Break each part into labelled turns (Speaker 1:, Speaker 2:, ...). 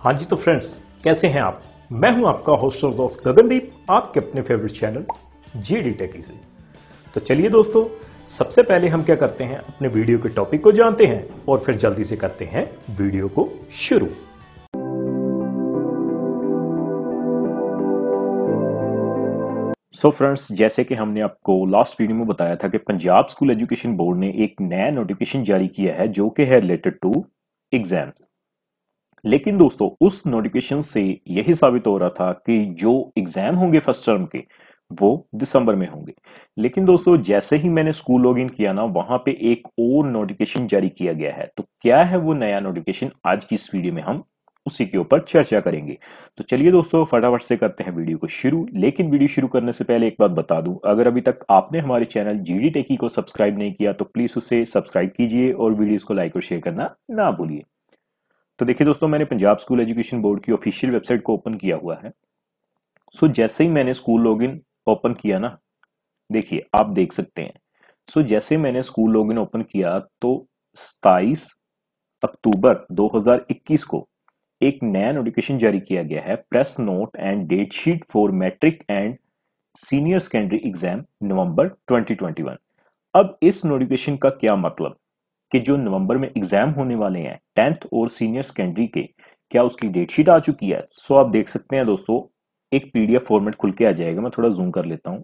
Speaker 1: हाँ जी तो फ्रेंड्स कैसे हैं आप मैं हूं आपका होस्ट और दोस्त गगनदीप आपके अपने favourite channel G D techy से तो चलिए दोस्तों सबसे पहले हम क्या करते हैं अपने वीडियो के टॉपिक को जानते हैं और फिर जल्दी से करते हैं वीडियो को शुरू सो so फ्रेंड्स जैसे कि हमने आपको लास्ट वीडियो में बताया था कि पंजाब स्कूल एजुकेशन बोर्ड ने एक नया नोटिफिकेशन जारी किया है जो कि है रिलेटेड टू एग्जाम्स लेकिन दोस्तों उस नोटिफिकेशन से यही साबित हो रहा था कि जो एग्जाम होंगे फर्स्ट टर्म के वो दिसंबर में होंगे लेकिन दोस्तों जैसे ही मैंने स्कूल लॉग इन किया ना वहां पे एक और नोटिफिकेशन जारी किया गया है तो क्या है वो नया नोटिफिकेशन आज की इस वीडियो में हम उसी के ऊपर चर्चा करेंगे तो चलिए दोस्तों फटाफट से करते हैं वीडियो को शुरू लेकिन वीडियो शुरू करने से पहले एक बात बता दूं अगर अभी तक आपने हमारे चैनल जीडी टेकी को सब्सक्राइब नहीं किया तो प्लीज उसे सब्सक्राइब कीजिए और वीडियोस को लाइक और शेयर करना ना भूलिए तो देखिए दोस्तों मैंने पंजाब स्कूल एजुकेशन बोर्ड की ऑफिशियल वेबसाइट को ओपन किया हुआ है सो so, जैसे ही मैंने स्कूल लॉगिन ओपन किया ना देखिए आप देख सकते हैं सो so, जैसे मैंने स्कूल लॉगिन ओपन किया तो सताइस अक्टूबर 2021 को एक नया नोटिफिकेशन जारी किया गया है press note and date sheet for matric and senior secondary exam November 2021 अब इस नोटिफिकेशन का क्या मतलब कि जो नवंबर में एग्जाम होने वाले हैं टेंथ और सीनियर सेकेंडरी के क्या उसकी डेट शीट आ चुकी है सो आप देख सकते हैं दोस्तों एक पीडीएफ फॉर्मेट खुल के आ जाएगा मैं थोड़ा जूम कर लेता हूं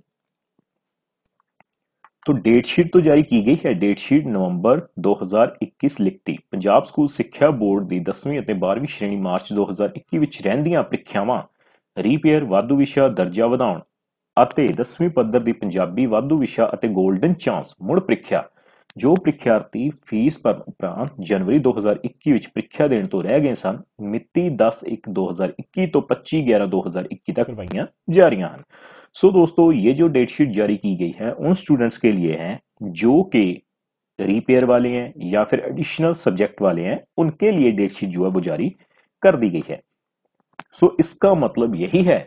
Speaker 1: तो डेट शीट तो जारी की गई है डेट शीट नवंबर 2021 लिखती पंजाब स्कूल ਸਿੱਖਿਆ बोर्ड की दसवीं और बारहवीं श्रेणी मार्च 2021 हज़ार इक्की ਪ੍ਰੀਖਿਆਵਾਂ रीपेयर वाधु विशा दर्जा ਵਧਾਉਣ दसवीं पद्धर की पंजाबी वाधु विशा ਵਿਸ਼ਾ ਅਤੇ 골ਡਨ ਚਾਂਸ ਮੁੜ जो प्रीख्यार्थी फीस ਜੋ ਪ੍ਰੀਖਿਆਰਥੀ ਫੀਸ ਭਰਨ ਉਪਰੰਤ ਜਨਵਰੀ 2021 ਵਿੱਚ ਪ੍ਰੀਖਿਆ ਦੇਣ ਤੋਂ ਰਹਿ ਗਏ ਸਨ ਮਿਤੀ 10 1 पच्ची ग्यारह दो हज़ार इक्की तक करवाई जा रही हैं सो दोस्तों ये जो डेटशीट जारी की गई है उन स्टूडेंट्स के लिए है जो कि रिपेयर वाले हैं या फिर एडिशनल सब्जेक्ट वाले हैं उनके लिए डेटशीट जो है वो जारी कर दी गई है सो इसका मतलब यही है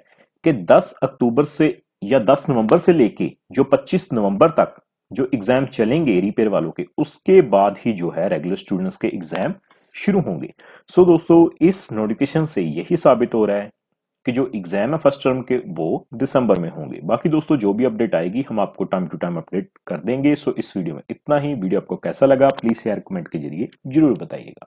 Speaker 1: कि दस अक्टूबर से या दस नवंबर से लेके जो पच्चीस नवंबर तक जो एग्जाम चलेंगे रिपेयर वालों के उसके बाद ही जो है रेगुलर स्टूडेंट्स के एग्जाम शुरू होंगे सो so, दोस्तों इस नोटिफिकेशन से यही साबित हो रहा है कि जो एग्जाम है फर्स्ट टर्म के वो दिसंबर में होंगे बाकी दोस्तों जो भी अपडेट आएगी हम आपको टाइम टू टाइम अपडेट कर देंगे सो so, इस वीडियो में इतना ही वीडियो आपको कैसा लगा प्लीज शेयर कमेंट के जरिए जरूर बताइएगा